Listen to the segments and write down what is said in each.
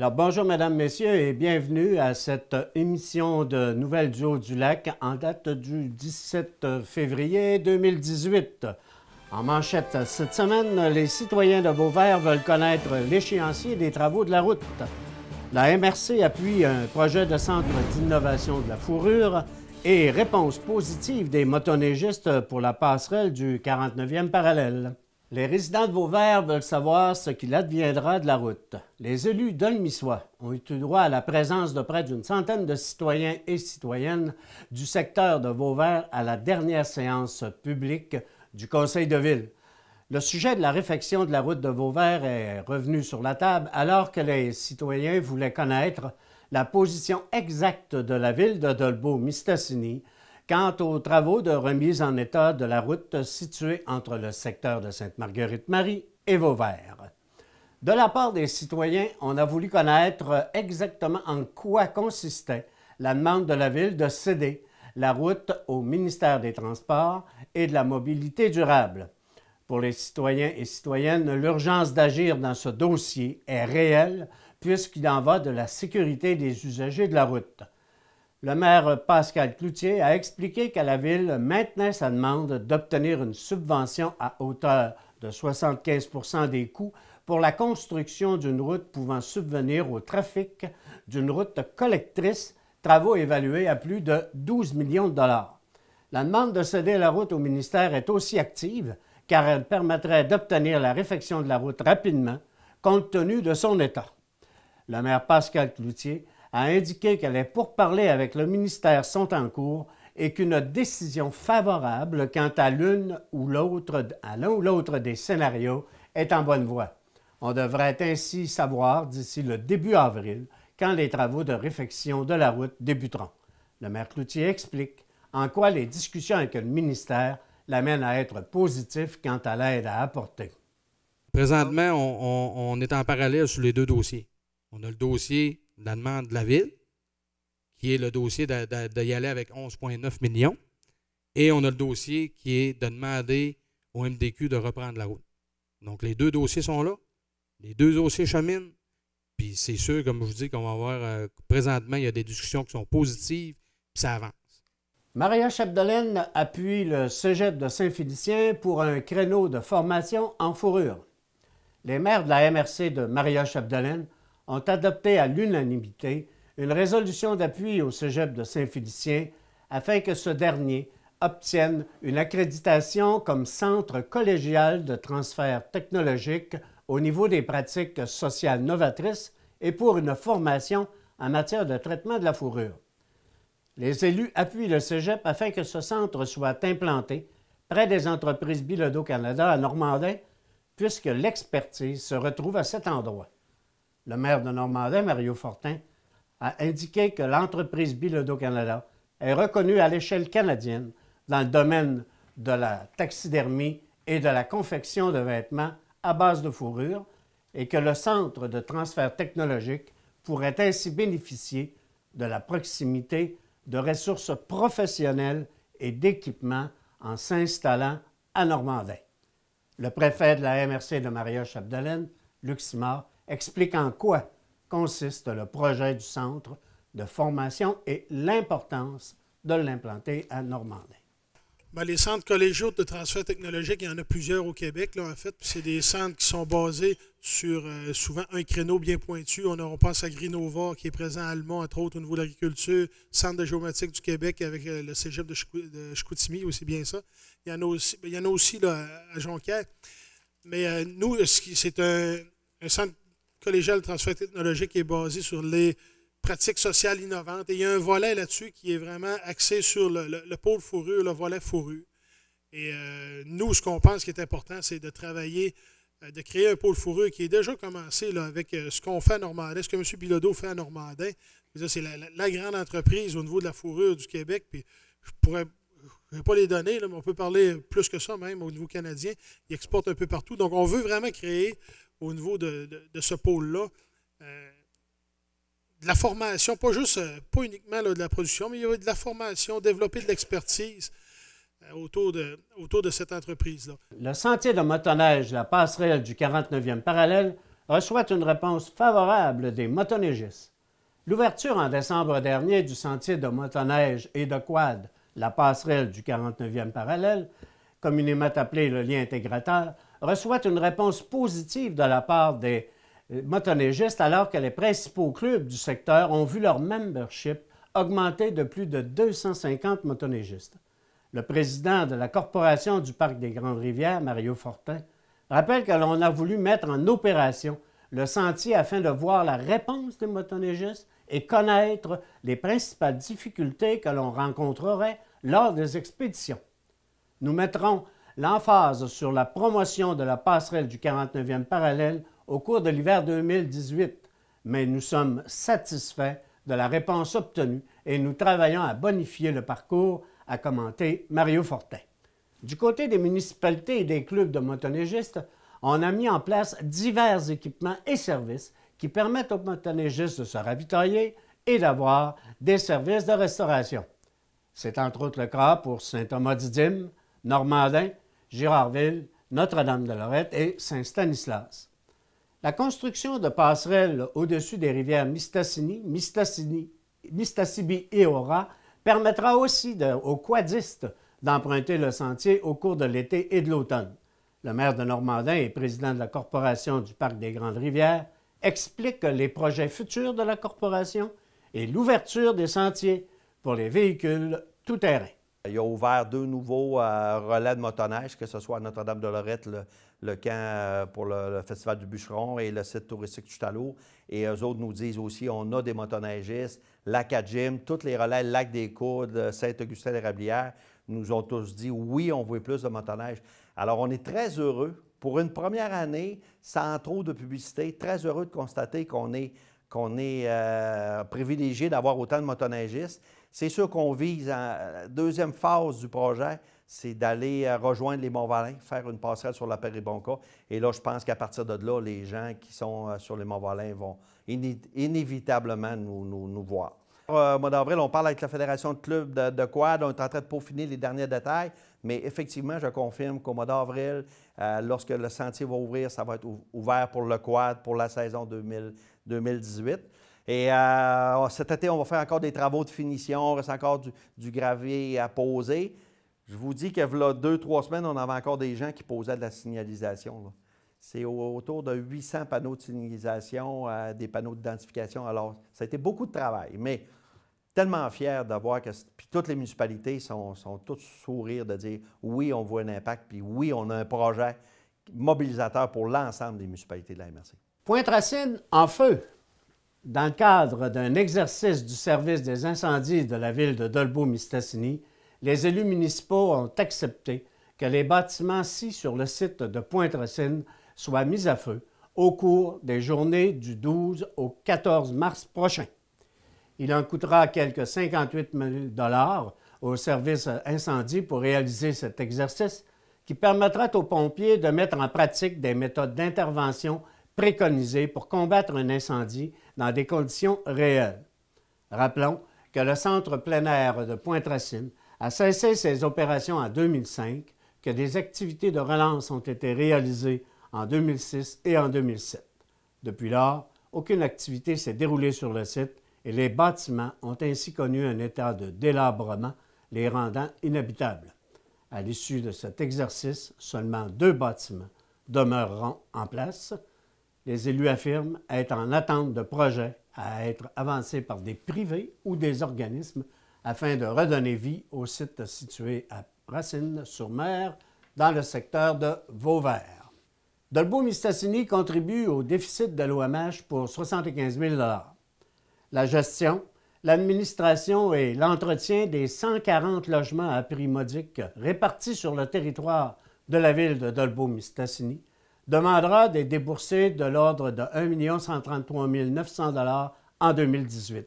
Alors bonjour mesdames, messieurs et bienvenue à cette émission de Nouvelles du Haut du Lac en date du 17 février 2018. En manchette, cette semaine, les citoyens de Beauvert veulent connaître l'échéancier des travaux de la route. La MRC appuie un projet de centre d'innovation de la fourrure et réponse positive des motoneigistes pour la passerelle du 49e parallèle. Les résidents de Vauvert veulent savoir ce qu'il adviendra de la route. Les élus d'Olmissois ont eu droit à la présence de près d'une centaine de citoyens et citoyennes du secteur de Vauvert à la dernière séance publique du Conseil de ville. Le sujet de la réfection de la route de Vauvert est revenu sur la table alors que les citoyens voulaient connaître la position exacte de la ville de Dolbeau-Mistassini Quant aux travaux de remise en état de la route située entre le secteur de Sainte-Marguerite-Marie et Vauvert. De la part des citoyens, on a voulu connaître exactement en quoi consistait la demande de la Ville de céder la route au ministère des Transports et de la Mobilité durable. Pour les citoyens et citoyennes, l'urgence d'agir dans ce dossier est réelle puisqu'il en va de la sécurité des usagers de la route. Le maire Pascal Cloutier a expliqué qu'à la Ville maintenait sa demande d'obtenir une subvention à hauteur de 75 des coûts pour la construction d'une route pouvant subvenir au trafic d'une route collectrice, travaux évalués à plus de 12 millions de dollars. La demande de céder la route au ministère est aussi active car elle permettrait d'obtenir la réfection de la route rapidement compte tenu de son état. Le maire Pascal Cloutier a indiqué que les pourparlers avec le ministère sont en cours et qu'une décision favorable quant à l'une ou l'autre l'un ou l'autre des scénarios est en bonne voie. On devrait ainsi savoir d'ici le début avril quand les travaux de réfection de la route débuteront. Le maire Cloutier explique en quoi les discussions avec le ministère l'amènent à être positif quant à l'aide à apporter. Présentement, on est en parallèle sur les deux dossiers. On a le dossier la demande de la Ville, qui est le dossier d'y aller avec 11,9 millions. Et on a le dossier qui est de demander au MDQ de reprendre la route. Donc, les deux dossiers sont là. Les deux dossiers cheminent. Puis c'est sûr, comme je vous dis, qu'on va avoir euh, présentement, il y a des discussions qui sont positives, puis ça avance. Maria Chapdelaine appuie le cégep de Saint-Félicien pour un créneau de formation en fourrure. Les maires de la MRC de Maria Chapdelaine ont adopté à l'unanimité une résolution d'appui au Cégep de Saint-Félicien afin que ce dernier obtienne une accréditation comme centre collégial de transfert technologique au niveau des pratiques sociales novatrices et pour une formation en matière de traitement de la fourrure. Les élus appuient le Cégep afin que ce centre soit implanté près des entreprises Bilodo Canada à Normandin, puisque l'expertise se retrouve à cet endroit le maire de Normandin, Mario Fortin, a indiqué que l'entreprise Bilodo Canada est reconnue à l'échelle canadienne dans le domaine de la taxidermie et de la confection de vêtements à base de fourrure et que le centre de transfert technologique pourrait ainsi bénéficier de la proximité de ressources professionnelles et d'équipements en s'installant à Normandin. Le préfet de la MRC de Maria Chapdelaine, Luc Simard, explique en quoi consiste le projet du centre de formation et l'importance de l'implanter à Normandie. Ben, les centres collégiaux de transfert technologique, il y en a plusieurs au Québec, là, en fait. C'est des centres qui sont basés sur euh, souvent un créneau bien pointu. On, on pense à Grinova, qui est présent à Allemagne, entre autres, au niveau de l'agriculture, Centre de géomatique du Québec avec euh, le cégep de, Chicoutimi, aussi bien ça. Il y en a aussi, ben, il y en a aussi à Jonquière. Mais euh, nous, c'est un centre collégial de transfert technologique est basé sur les pratiques sociales innovantes. Et il y a un volet là-dessus qui est vraiment axé sur le, pôle fourrure, le volet fourrure. Et euh, nous, ce qu'on pense qui est important, c'est de travailler, euh, de créer un pôle fourrure qui est déjà commencé là, avec euh, ce qu'on fait à Normandin, ce que M. Bilodeau fait à Normandin. C'est la, grande entreprise au niveau de la fourrure du Québec. Puis je pourrais. pas les donner, mais on peut parler plus que ça même au niveau canadien. Ils exporte un peu partout. Donc, on veut vraiment créer au niveau de, de, ce pôle-là. Euh, de la formation, pas juste, euh, pas uniquement de la production, mais il y a de la formation, développer de l'expertise euh, autour, de, autour de cette entreprise-là. Le sentier de motoneige, la passerelle du 49e parallèle, reçoit une réponse favorable des motoneigistes. L'ouverture en décembre dernier du sentier de motoneige et de quad, la passerelle du 49e parallèle, communément appelé le lien intégrateur, reçoit une réponse positive de la part des euh, motoneigistes alors que les principaux clubs du secteur ont vu leur membership augmenter de plus de 250 motoneigistes. Le président de la Corporation du Parc des Grandes Rivières, Mario Fortin, rappelle que l'on a voulu mettre en opération le sentier afin de voir la réponse des motoneigistes et connaître les principales difficultés que l'on rencontrerait lors des expéditions. Nous mettrons l'emphase sur la promotion de la passerelle du 49e parallèle au cours de l'hiver 2018, mais nous sommes satisfaits de la réponse obtenue et nous travaillons à bonifier le parcours, a commenté Mario Fortin. Du côté des municipalités et des clubs de motoneigistes, on a mis en place divers équipements et services qui permettent aux motoneigistes de se ravitailler et d'avoir des services de restauration. C'est entre autres le cas pour Saint-Thomas-d'Idyme, Normandin, Girardville, Notre-Dame-de-Lorette et Saint-Stanislas. La construction de passerelles au-dessus des rivières Mistassini, Mistassini, Mistassibi et Aura permettra aussi aux quadistes d'emprunter le sentier au cours de l'été et de l'automne. Le maire de Normandin et président de la Corporation du Parc des Grandes Rivières explique les projets futurs de la Corporation et l'ouverture des sentiers pour les véhicules tout-terrain. Il a ouvert deux nouveaux euh, relais de motoneige, que ce soit à Notre-Dame-de-Lorette, le, camp euh, pour le, Festival du Bûcheron et le site touristique Talot. Et eux autres nous disent aussi, on a des motoneigistes, lac à Jim, tous les relais, lac des Coudes, Saint-Augustin-les-Rablières, nous ont tous dit, oui, on veut plus de motoneige. Alors, on est très heureux, pour une première année, sans trop de publicité, très heureux de constater qu'on est, euh, privilégié d'avoir autant de motoneigistes c'est sûr qu'on vise en deuxième phase du projet, c'est d'aller euh, rejoindre les Montvalins, faire une passerelle sur la Péribonca. Et là, je pense qu'à partir de là, les gens qui sont euh, sur les Montvalins vont inévitablement nous, voir. Euh, au mois d'avril, on parle avec la Fédération de clubs de, quad. On est en train de peaufiner les derniers détails. Mais effectivement, je confirme qu'au mois d'avril, lorsque le sentier va ouvrir, ça va être ouvert pour le quad pour la saison 2018. Et euh, oh, cet été, on va faire encore des travaux de finition, on reste encore du, gravier à poser. Je vous dis que a deux, trois semaines, on avait encore des gens qui posaient de la signalisation. C'est autour de 800 panneaux de signalisation, euh, des panneaux d'identification. Alors, ça a été beaucoup de travail, mais tellement fier d'avoir que. Puis toutes les municipalités sont, sont toutes sourires de dire oui, on voit un impact, puis oui, on a un projet mobilisateur pour l'ensemble des municipalités de la MRC. Pointe-Racine en feu dans le cadre d'un exercice du service des incendies de la ville de Dolbeau-Mistassini, les élus municipaux ont accepté que les bâtiments situés sur le site de Pointe-Racine soient mis à feu au cours des journées du 12 au 14 mars prochain. Il en coûtera quelques 58 000 au service incendie pour réaliser cet exercice qui permettra aux pompiers de mettre en pratique des méthodes d'intervention préconisé pour combattre un incendie dans des conditions réelles. Rappelons que le Centre plein air de Pointe-Racine a cessé ses opérations en 2005, que des activités de relance ont été réalisées en 2006 et en 2007. Depuis lors, aucune activité s'est déroulée sur le site et les bâtiments ont ainsi connu un état de délabrement les rendant inhabitables. À l'issue de cet exercice, seulement deux bâtiments demeureront en place, les élus affirment être en attente de projets à être avancés par des privés ou des organismes afin de redonner vie au site situé à Racine-sur-Mer, dans le secteur de Vauvert. Dolbeau-Mistassini contribue au déficit de l'OMH pour 75 000 La gestion, l'administration et l'entretien des 140 logements à prix modique répartis sur le territoire de la ville de Dolbeau-Mistassini demandera des déboursés de l'ordre de 1 133 900 en 2018.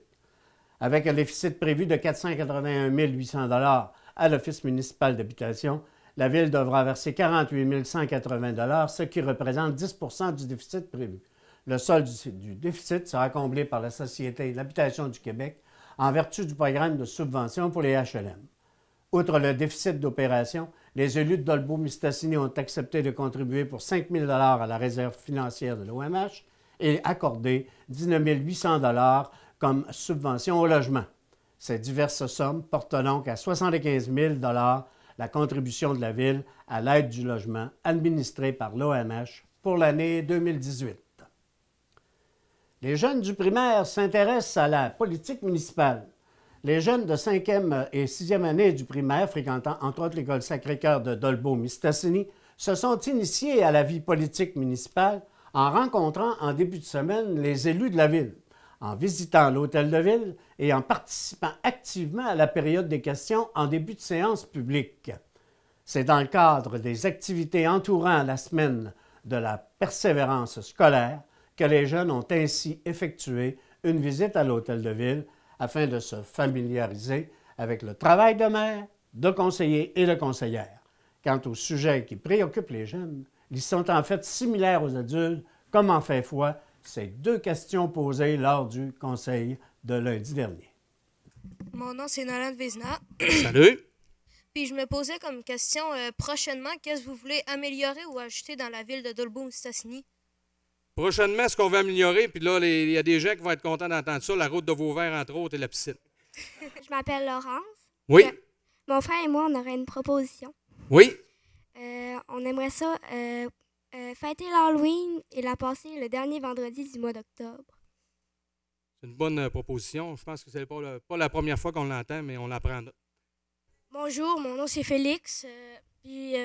Avec un déficit prévu de 481 800 à l'Office municipal d'habitation, la Ville devra verser 48 180 ce qui représente 10 du déficit prévu. Le solde du déficit sera comblé par la Société d'habitation du Québec en vertu du programme de subvention pour les HLM. Outre le déficit d'opération, les élus de Dolbeau-Mistassini ont accepté de contribuer pour 5 000 à la réserve financière de l'OMH et accordé 19 800 comme subvention au logement. Ces diverses sommes portent donc à 75 000 la contribution de la Ville à l'aide du logement administrée par l'OMH pour l'année 2018. Les jeunes du primaire s'intéressent à la politique municipale. Les jeunes de 5e et 6e année du primaire, fréquentant entre autres l'école Sacré-Cœur de Dolbeau-Mistassini, se sont initiés à la vie politique municipale en rencontrant en début de semaine les élus de la ville, en visitant l'hôtel de ville et en participant activement à la période des questions en début de séance publique. C'est dans le cadre des activités entourant la semaine de la persévérance scolaire que les jeunes ont ainsi effectué une visite à l'hôtel de ville afin de se familiariser avec le travail de maire, de conseiller et de conseillère. Quant aux sujets qui préoccupent les jeunes, ils sont en fait similaires aux adultes, comme en fait foi ces deux questions posées lors du conseil de lundi dernier. Mon nom, c'est Nolan Vézina. Salut! Puis je me posais comme question euh, prochainement, qu'est-ce que vous voulez améliorer ou ajouter dans la ville de dolbo mistassini Prochainement, ce qu'on va améliorer, puis là, il y a des gens qui vont être contents d'entendre ça, la route de Vauvert, entre autres, et la piscine. Je m'appelle Laurence. Oui. mon frère et moi, on aurait une proposition. Oui. Euh, on aimerait ça euh, euh, fêter l'Halloween et la passer le dernier vendredi du mois d'octobre. C'est une bonne proposition. Je pense que c'est pas, pas, la première fois qu'on l'entend, mais on l'apprendra. Bonjour, mon nom c'est Félix. puis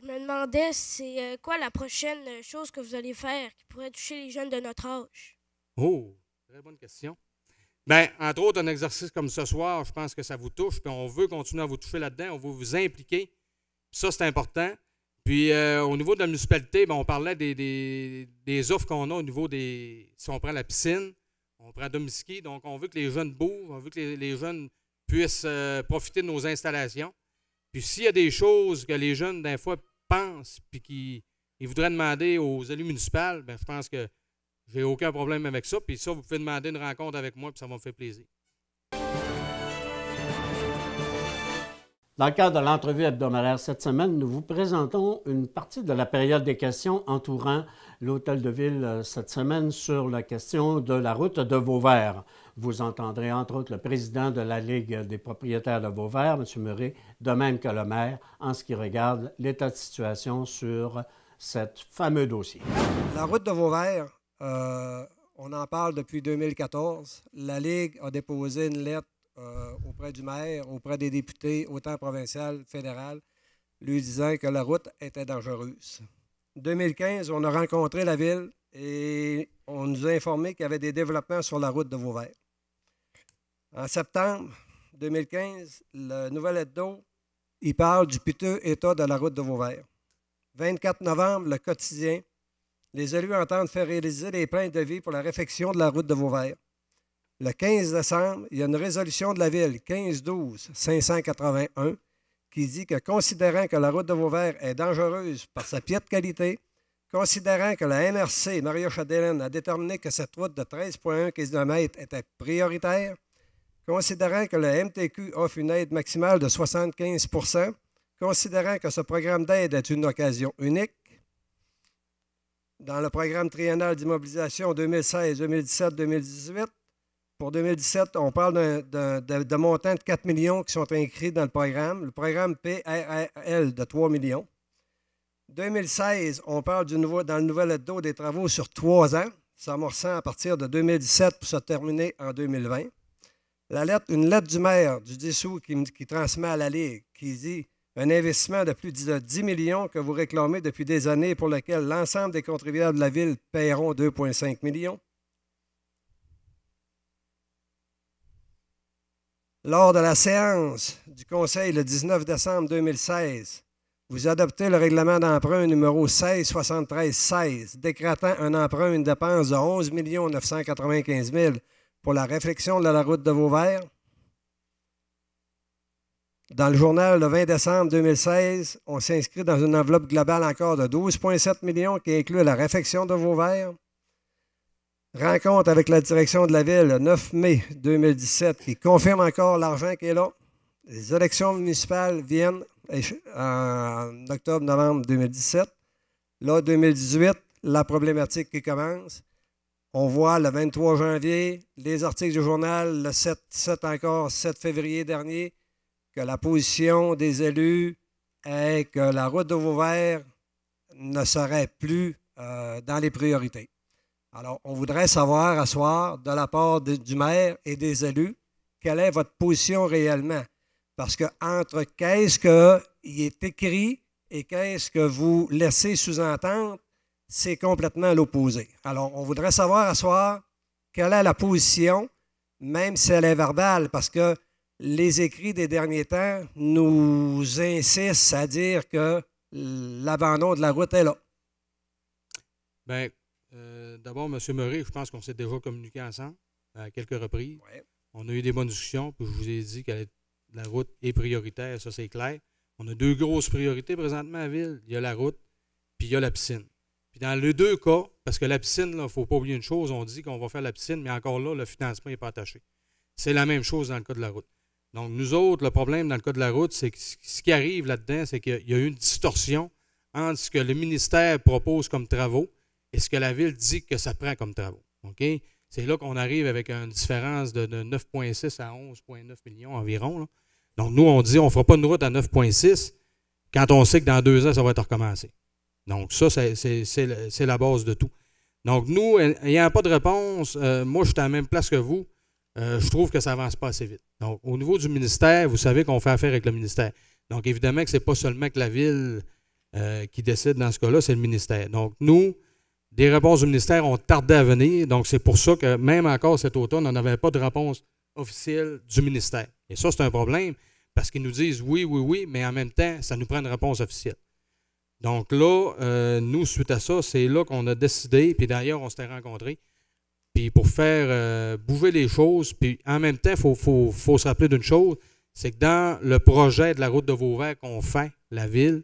je me demandais, c'est euh, quoi la prochaine euh, chose que vous allez faire qui pourrait toucher les jeunes de notre âge? Oh, très bonne question. Bien, entre autres, un exercice comme ce soir, je pense que ça vous touche, puis on veut continuer à vous toucher là-dedans, on veut vous impliquer. ça, c'est important. Puis euh, au niveau de la municipalité, ben, on parlait des, offres qu'on a au niveau des. Si on prend la piscine, on prend Domiski, donc on veut que les jeunes bougent, on veut que les, jeunes puissent profiter de nos installations. Puis s'il y a des choses que les jeunes, d'un fois, pense puis qu'il voudrait demander aux élus municipaux, ben, je pense que j'ai aucun problème avec ça. Puis ça, vous pouvez demander une rencontre avec moi, puis ça va me faire plaisir. Dans le cadre de l'entrevue hebdomadaire cette semaine, nous vous présentons une partie de la période des questions entourant l'hôtel de ville euh, cette semaine sur la question de la route de Vauvert. Vous entendrez entre autres le président de la Ligue des propriétaires de Vauvert, M. Murray, de même que le maire, en ce qui regarde l'état de situation sur ce fameux dossier. La route de Vauvert, euh, on en parle depuis 2014. La Ligue a déposé une lettre euh, auprès du maire, auprès des députés, autant provincial, fédéral, lui disant que la route était dangereuse. 2015, on a rencontré la ville et on nous a informé qu'il y avait des développements sur la route de Vauvert. En septembre 2015, le nouvel d'eau y parle du piteux état de la route de Vauvert. 24 novembre, le quotidien, les élus entendent faire réaliser les plaintes de vie pour la réfection de la route de Vauvert. Le 15 décembre, il y a une résolution de la ville, 15-12-581, qui dit que considérant que la route de Vauvert est dangereuse par sa piètre qualité, considérant que la MRC Mario Chadelaine a déterminé que cette route de 13,1 km était prioritaire, Considérant que le MTQ offre une aide maximale de 75 considérant que ce programme d'aide est une occasion unique, dans le programme triennal d'immobilisation 2016, 2017, 2018, pour 2017, on parle d'un, de, de de 4 millions qui sont inscrits dans le programme, le programme PRL de 3 millions. 2016, on parle du nouveau, dans le nouvel dos des travaux sur trois ans, s'amorçant à partir de 2017 pour se terminer en 2020 une lettre du maire du dissous qui, qui transmet à la Ligue, qui dit un investissement de plus de 10 millions que vous réclamez depuis des années pour lequel l'ensemble des contribuables de la ville paieront 2,5 millions. Lors de la séance du Conseil le 19 décembre 2016, vous adoptez le règlement d'emprunt numéro 1673-16, décrétant un emprunt, une dépense de 11 995 000 pour la réflexion de la route de Vauvert. Dans le journal, le 20 décembre 2016, on s'inscrit dans une enveloppe globale encore de 12,7 millions qui inclut la réflexion de Vauvert. Rencontre avec la direction de la ville le 9 mai 2017 qui confirme encore l'argent qui est là. Les élections municipales viennent en octobre-novembre 2017. Là, 2018, la problématique qui commence. On voit le 23 janvier, les articles du journal, le 7, encore, 7 février dernier, que la position des élus est que la route de Vauvert ne serait plus euh, dans les priorités. Alors, on voudrait savoir à soir, de la part du maire et des élus, quelle est votre position réellement. Parce que entre qu'est-ce qui est écrit et qu'est-ce que vous laissez sous-entendre, c'est complètement l'opposé. Alors, on voudrait savoir à soir quelle est la position, même si elle est verbale, parce que les écrits des derniers temps nous insistent à dire que l'abandon de la route est là. Bien, euh, d'abord, M. Murray, je pense qu'on s'est déjà communiqué ensemble à quelques reprises. On a eu des bonnes discussions, puis je vous ai dit que la route est prioritaire, ça c'est clair. On a deux grosses priorités présentement à Ville. Il y a la route, puis il y a la piscine dans les deux cas, parce que la piscine, il ne faut pas oublier une chose, on dit qu'on va faire la piscine, mais encore là, le financement n'est pas attaché. C'est la même chose dans le cas de la route. Donc, nous autres, le problème dans le cas de la route, c'est que ce qui arrive là-dedans, c'est qu'il y a une distorsion entre ce que le ministère propose comme travaux et ce que la ville dit que ça prend comme travaux. OK? C'est là qu'on arrive avec une différence de, 9,6 à 11,9 millions environ. Donc, nous, on dit qu'on ne fera pas une route à 9,6 quand on sait que dans deux ans, ça va être recommencé. Donc, ça, c'est la base de tout. Donc, nous, euh, ayant pas de réponse, euh, moi, je suis à la même place que vous. Euh, je trouve que ça avance pas assez vite. Donc, au niveau du ministère, vous savez qu'on fait affaire avec le ministère. Donc, évidemment que ce n'est pas seulement que la ville qui décide dans ce cas-là, c'est le ministère. Donc, nous, des réponses du ministère ont tardé à venir. Donc, c'est pour ça que même encore cet automne, on n'avait pas de réponse officielle du ministère. Et ça, c'est un problème parce qu'ils nous disent oui, oui, oui, mais en même temps, ça nous prend une réponse officielle. Donc là, euh, nous, suite à ça, c'est là qu'on a décidé, puis d'ailleurs, on s'était rencontrés, puis pour faire euh, bouger les choses, puis en même temps, il faut, se rappeler d'une chose, c'est que dans le projet de la route de Vauvert qu'on fait, la ville,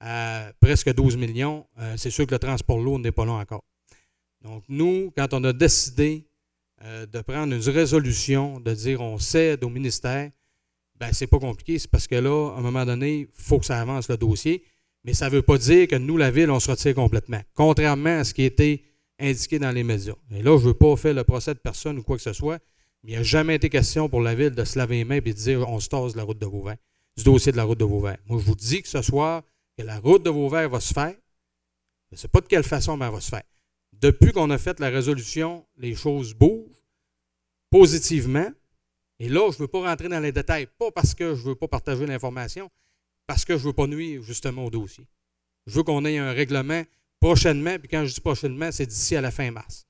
à presque 12 millions, euh, c'est sûr que le transport lourd n'est pas là encore. Donc nous, quand on a décidé de prendre une résolution, de dire on cède au ministère, ben c'est pas compliqué, c'est parce que là, à un moment donné, il faut que ça avance le dossier. Mais ça ne veut pas dire que nous, la ville, on se retire complètement, contrairement à ce qui était indiqué dans les médias. Et là, je ne veux pas faire le procès de personne ou quoi que ce soit, mais il n'y a jamais été question pour la ville de se laver les mains et de dire on se tasse la route de Vauvert, du dossier de la route de Vauvert. Moi, je vous dis que ce soir, que la route de Vauvert va se faire. Je ne sais pas de quelle façon, mais elle va se faire. Depuis qu'on a fait la résolution, les choses bougent positivement. Et là, je ne veux pas rentrer dans les détails, pas parce que je ne veux pas partager l'information, parce que je ne veux pas nuire justement au dossier. Je veux qu'on ait un règlement prochainement, puis quand je dis prochainement, c'est d'ici à la fin mars.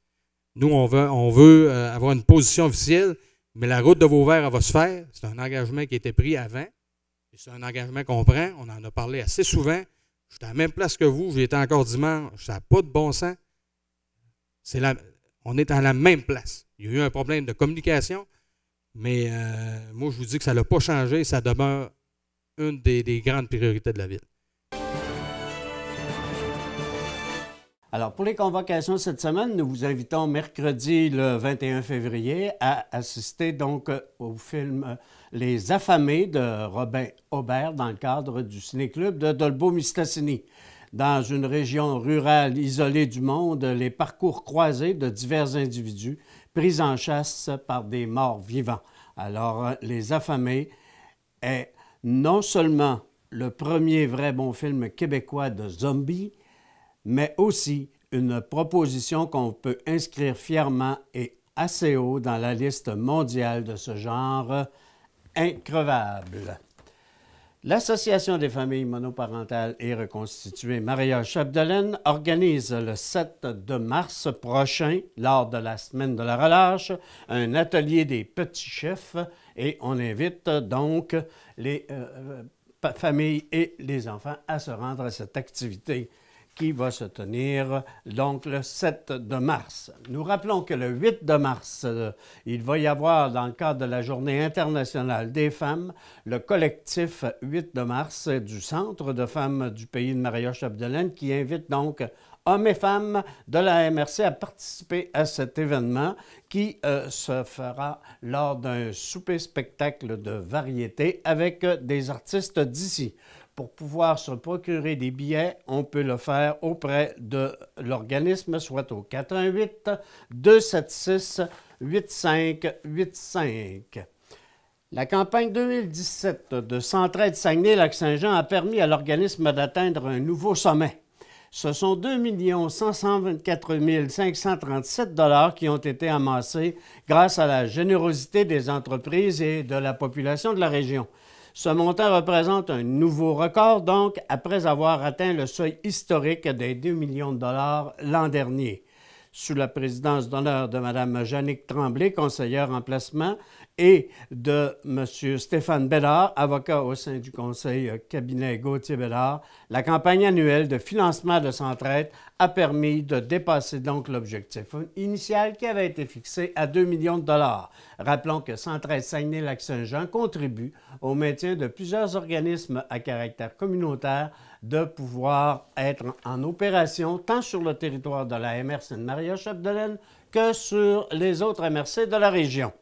Nous, on veut, euh, avoir une position officielle, mais la route de Vauvert, elle va se faire. C'est un engagement qui a été pris avant. C'est un engagement qu'on prend. On en a parlé assez souvent. Je suis à la même place que vous. J'ai été encore dimanche. Ça n'a pas de bon sens. on est à la même place. Il y a eu un problème de communication, mais euh, moi, je vous dis que ça n'a pas changé. Ça demeure une des, grandes priorités de la ville. Alors, pour les convocations cette semaine, nous vous invitons mercredi le 21 février à assister donc euh, au film euh, Les Affamés de Robin Aubert dans le cadre du ciné-club de Dolbeau-Mistassini. Dans une région rurale isolée du monde, les parcours croisés de divers individus pris en chasse par des morts vivants. Alors, euh, Les Affamés est non seulement le premier vrai bon film québécois de zombies, mais aussi une proposition qu'on peut inscrire fièrement et assez haut dans la liste mondiale de ce genre increvable. L'Association des familles monoparentales et reconstituées Maria Chapdelaine organise le 7 mars prochain, lors de la semaine de la relâche, un atelier des petits chefs et on invite euh, donc les euh, euh, familles et les enfants à se rendre à cette activité qui va se tenir donc le 7 de mars. Nous rappelons que le 8 de mars, euh, il va y avoir dans le cadre de la Journée internationale des femmes le collectif 8 de mars du Centre de femmes du pays de Maria Chapdelaine qui invite donc hommes et femmes de la MRC à participer à cet événement qui euh, se fera lors d'un souper-spectacle de variété avec euh, des artistes d'ici pour pouvoir se procurer des billets, on peut le faire auprès de l'organisme, soit au 418-276-8585. La campagne 2017 de Centraide Saguenay-Lac-Saint-Jean a permis à l'organisme d'atteindre un nouveau sommet. Ce sont 2 124 537 dollars qui ont été amassés grâce à la générosité des entreprises et de la population de la région. Ce montant représente un nouveau record, donc, après avoir atteint le seuil historique des 2 millions de dollars l'an dernier. Sous la présidence d'honneur de Mme Jeannick Tremblay, conseillère en placement, et de M. Stéphane Bédard, avocat au sein du conseil euh, cabinet Gauthier-Bédard, la campagne annuelle de financement de Centraide a permis de dépasser donc l'objectif initial qui avait été fixé à 2 millions de dollars. Rappelons que Centraide Saguenay-Lac-Saint-Jean contribue au maintien de plusieurs organismes à caractère communautaire de pouvoir être en opération tant sur le territoire de la MRC de Maria-Chapdelaine que sur les autres MRC de la région.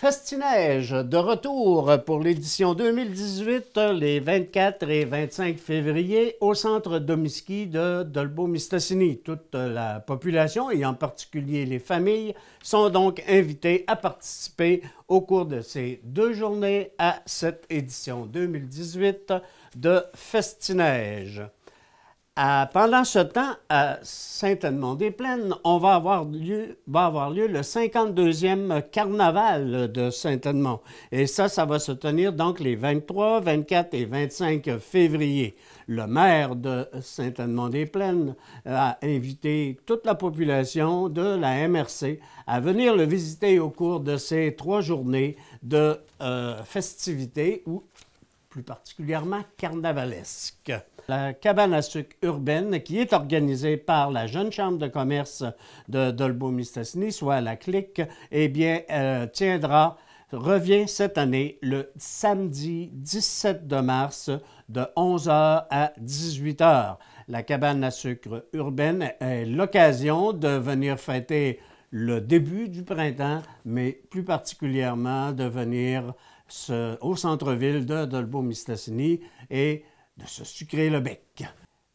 Festineige, de retour pour l'édition 2018, les 24 et 25 février, au centre Domiski de Dolbeau-Mistassini. Toute la population, et en particulier les familles, sont donc invitées à participer au cours de ces deux journées à cette édition 2018 de Festineige. Euh, pendant ce temps, à euh, Saint-Edmond-des-Plaines, on va avoir, lieu, va avoir lieu le 52e carnaval de Saint-Edmond. Et ça, ça va se tenir donc les 23, 24 et 25 février. Le maire de Saint-Edmond-des-Plaines euh, a invité toute la population de la MRC à venir le visiter au cours de ces trois journées de festivités ou plus particulièrement carnavalesques la cabane à sucre urbaine qui est organisée par la Jeune Chambre de commerce de Dolbeau-Mistassini, soit la CLIC, eh bien, euh, tiendra revient cette année le samedi 17 de mars de 11h à 18h. La cabane à sucre urbaine est l'occasion de venir fêter le début du printemps, mais plus particulièrement de venir au centre-ville de Dolbeau-Mistassini et de se sucrer le bec.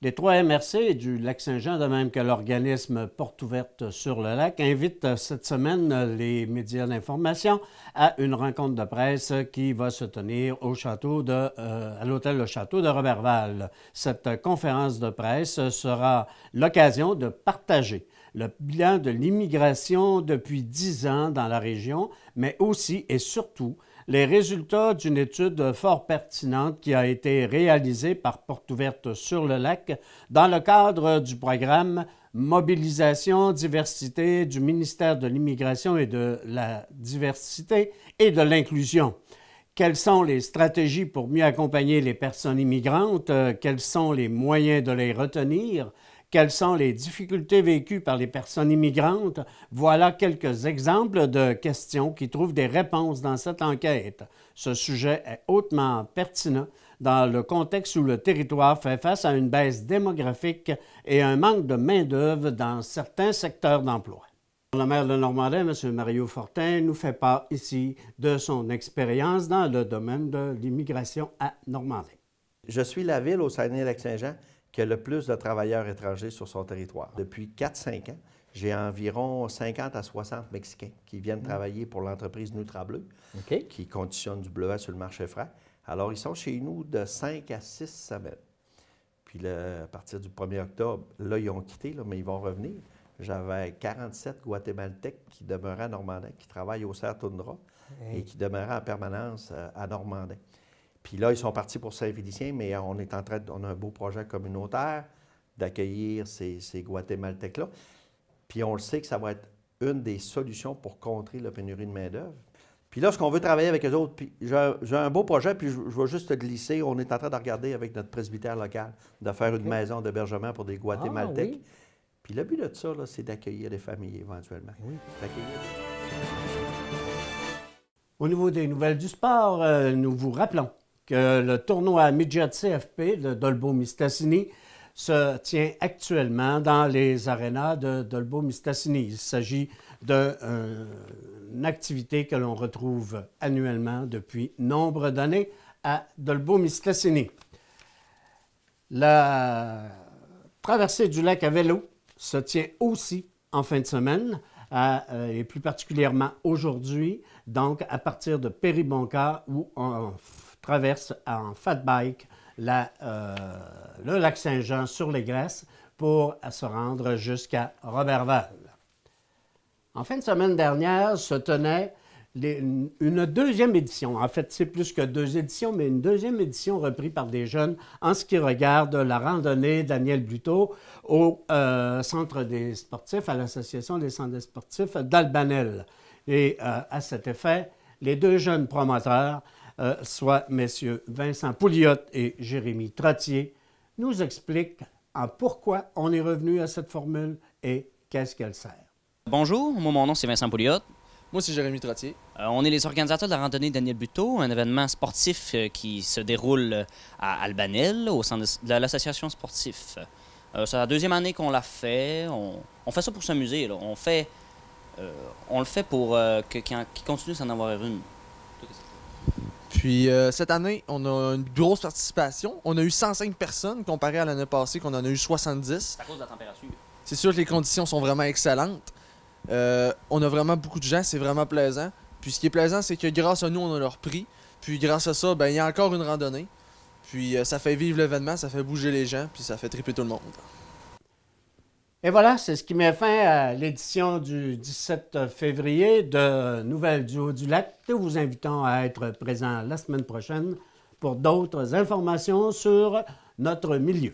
Les trois MRC du lac Saint-Jean, de même que l'organisme Porte ouverte sur le lac, invitent cette semaine les médias d'information à une rencontre de presse qui va se tenir au château de, euh, à l'hôtel Le Château de Roberval. Cette conférence de presse sera l'occasion de partager le bilan de l'immigration depuis dix ans dans la région, mais aussi et surtout les résultats d'une étude fort pertinente qui a été réalisée par Porte ouverte sur le lac dans le cadre du programme Mobilisation diversité du ministère de l'Immigration et de la diversité et de l'inclusion. Quelles sont les stratégies pour mieux accompagner les personnes immigrantes? Euh, quels sont les moyens de les retenir? quelles sont les difficultés vécues par les personnes immigrantes. Voilà quelques exemples de questions qui trouvent des réponses dans cette enquête. Ce sujet est hautement pertinent dans le contexte où le territoire fait face à une baisse démographique et un manque de main-d'œuvre dans certains secteurs d'emploi. Le maire de Normandie, M. Mario Fortin, nous fait part ici de son expérience dans le domaine de l'immigration à Normandie. Je suis la ville au Saguenay-Lac-Saint-Jean qui a le plus de travailleurs étrangers sur son territoire. Depuis 4-5 ans, j'ai environ 50 à 60 Mexicains qui viennent mm. travailler pour l'entreprise Nutra Bleu, qui conditionne du bleuet sur le marché frais. Alors, ils sont chez nous de 5 à 6 semaines. Puis, à partir du 1er octobre, là, ils ont quitté, mais ils vont revenir. J'avais 47 Guatémaltèques qui demeuraient à Normandin, qui travaillent au cerf Tundra et qui demeuraient en permanence euh, à Normandin. Puis là, ils sont partis pour Saint-Félicien, mais on est en train de, on a un beau projet communautaire d'accueillir ces, ces Guatémaltèques-là. Puis on le sait que ça va être une des solutions pour contrer la pénurie de main-d'œuvre. Puis lorsqu'on veut travailler avec les autres, puis j'ai un beau projet, puis je, vais juste te glisser. On est en train de regarder avec notre presbytère local de faire une maison d'hébergement pour des Guatémaltèques. Ah, puis le but de ça, c'est d'accueillir des familles éventuellement. Oui. Au niveau des nouvelles du sport, euh, nous vous rappelons que le tournoi Midget CFP de Dolbo-Mistassini se tient actuellement dans les arénas de Dolbo-Mistassini. Il s'agit d'une euh, activité que l'on retrouve annuellement depuis nombre d'années à Dolbo-Mistassini. La traversée du lac à vélo se tient aussi en fin de semaine, euh, et plus particulièrement aujourd'hui, donc à partir de Péribonca, où en traverse en fat bike euh, le lac Saint-Jean sur les glaces pour se rendre jusqu'à Roberval. En fin de semaine dernière se tenait une deuxième édition. En fait, c'est plus que deux éditions, mais une deuxième édition reprise par des jeunes en ce qui regarde la randonnée Daniel Buteau au euh, Centre des sportifs, à l'Association des centres des sportifs d'Albanel. Et euh, à cet effet, les deux jeunes promoteurs euh, soit messieurs Vincent Pouliot et Jérémy Trottier, nous expliquent en ah, pourquoi on est revenu à cette formule et qu'est-ce qu'elle sert. Bonjour, mon nom c'est Vincent Pouliot. Moi, c'est Jérémy Trottier. Euh, on est les organisateurs de la randonnée Daniel Buteau, un événement sportif euh, qui se déroule à Albanel, au sein de, l'association sportive. c'est la deuxième année qu'on l'a fait. On, fait ça pour s'amuser. On, fait, on le fait pour qu'il continue d'en avoir une. Puis euh, cette année, on a une grosse participation. On a eu 105 personnes comparé à l'année passée qu'on en a eu 70. À cause de la température. C'est sûr que les conditions sont vraiment excellentes. Euh, on a vraiment beaucoup de gens, c'est vraiment plaisant. Puis ce qui est plaisant, c'est que grâce à nous, on a leur prix. Puis grâce à ça, ben, il y a encore une randonnée. Puis euh, ça fait vivre l'événement, ça fait bouger les gens, puis ça fait triper tout le monde. Et voilà, c'est ce qui met fin à l'édition du 17 février de Nouvelles du Haut du Lac. Nous vous invitons à être présents la semaine prochaine pour d'autres informations sur notre milieu.